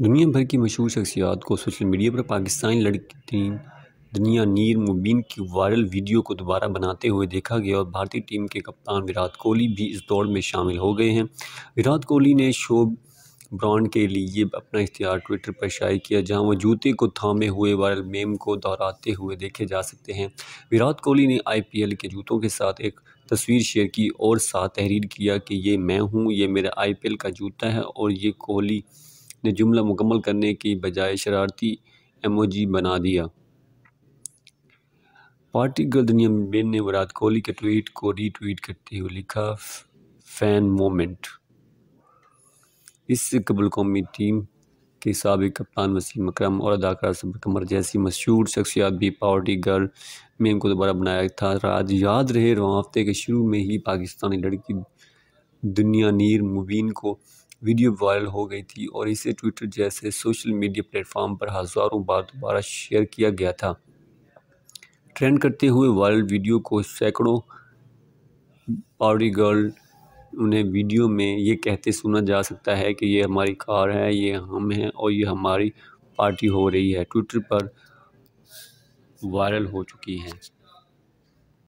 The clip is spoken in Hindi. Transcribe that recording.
दुनिया भर की मशहूर शख्सियात को सोशल मीडिया पर पाकिस्तानी लड़की दुनिया नीर मुबीन की वायरल वीडियो को दोबारा बनाते हुए देखा गया और भारतीय टीम के कप्तान विराट कोहली भी इस दौड़ में शामिल हो गए हैं विराट कोहली ने शो ब्रांड के लिए अपना इख्तियार ट्विटर पर शाये किया जहां वो जूते को थामे हुए वायरल मेम को दोहराते हुए देखे जा सकते हैं विराट कोहली ने आईपीएल के जूतों के साथ एक तस्वीर शेयर की और साथ तहरीर किया कि ये मैं हूँ ये मेरा आईपीएल का जूता है और ये कोहली ने जुमला मुकम्मल करने की बजाय शरारती एमओजी बना दिया पार्टी गर्ल दुनिया बेन ने विराट कोहली के ट्वीट को रीट्वीट करते हुए लिखा फैन मोमेंट इससे कबल कौमी टीम के सबक कप्तान वसीम अक्रम और अदाकारा सबर कमर जैसी मशहूर शख्सियात भी पार्टी गर्ल में को दोबारा बनाया था राज याद रहे रो हफ्ते के शुरू में ही पाकिस्तानी लड़की दुनिया नीर मुबीन को वीडियो वायरल हो गई थी और इसे ट्विटर जैसे सोशल मीडिया प्लेटफॉर्म पर हज़ारों बार दोबारा शेयर किया गया था ट्रेंड करते हुए वायरल वीडियो को सैकड़ों पाउडी गर्ल उन्हें वीडियो में ये कहते सुना जा सकता है कि ये हमारी कार है ये हम हैं और ये हमारी पार्टी हो रही है ट्विटर पर वायरल हो चुकी हैं